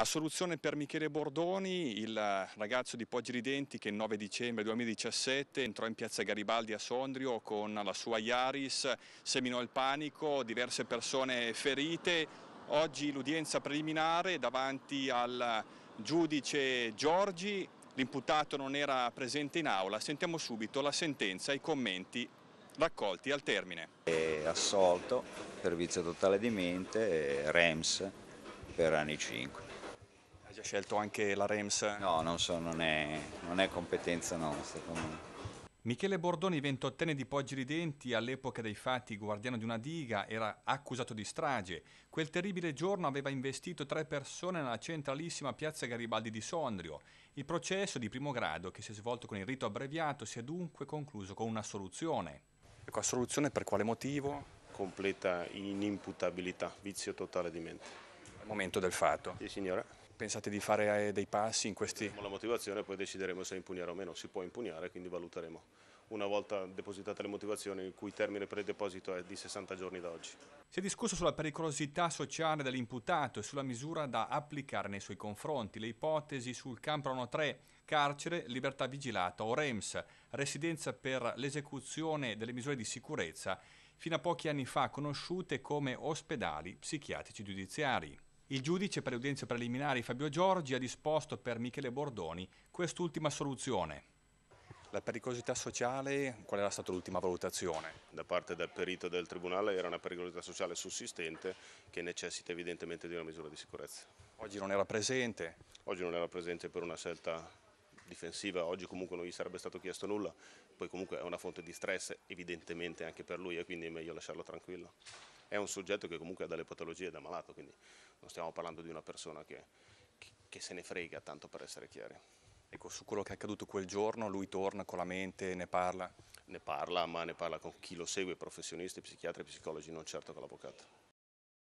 Assoluzione per Michele Bordoni, il ragazzo di Poggi Ridenti che il 9 dicembre 2017 entrò in piazza Garibaldi a Sondrio con la sua Iaris, seminò il panico, diverse persone ferite. Oggi l'udienza preliminare davanti al giudice Giorgi, l'imputato non era presente in aula. Sentiamo subito la sentenza e i commenti raccolti al termine. È assolto per vizio totale di mente Rems per anni 5 già scelto anche la Rems? No, non, so, non, è, non è competenza nostra. Comunque. Michele Bordoni, 28enne di Poggi Ridenti, all'epoca dei fatti guardiano di una diga, era accusato di strage. Quel terribile giorno aveva investito tre persone nella centralissima piazza Garibaldi di Sondrio. Il processo di primo grado, che si è svolto con il rito abbreviato, si è dunque concluso con una soluzione. Ecco, soluzione per quale motivo? Completa inimputabilità, vizio totale di mente. Al momento del fatto? Sì, signora. Pensate di fare eh, dei passi in questi? Avremo la motivazione poi decideremo se impugnare o meno, si può impugnare quindi valuteremo. Una volta depositate le motivazioni il cui termine per il deposito è di 60 giorni da oggi. Si è discusso sulla pericolosità sociale dell'imputato e sulla misura da applicare nei suoi confronti. Le ipotesi sul Camprano 3, carcere, libertà vigilata o REMS, residenza per l'esecuzione delle misure di sicurezza, fino a pochi anni fa conosciute come ospedali psichiatrici giudiziari. Il giudice per le udienze preliminari Fabio Giorgi ha disposto per Michele Bordoni quest'ultima soluzione. La pericolosità sociale, qual era stata l'ultima valutazione? Da parte del perito del Tribunale era una pericolosità sociale sussistente che necessita evidentemente di una misura di sicurezza. Oggi non era presente? Oggi non era presente per una scelta difensiva, oggi comunque non gli sarebbe stato chiesto nulla, poi comunque è una fonte di stress evidentemente anche per lui e quindi è meglio lasciarlo tranquillo è un soggetto che comunque ha delle patologie da malato, quindi non stiamo parlando di una persona che, che se ne frega, tanto per essere chiari. Ecco, su quello che è accaduto quel giorno, lui torna con la mente, ne parla? Ne parla, ma ne parla con chi lo segue, professionisti, psichiatri, psicologi, non certo con l'avvocato.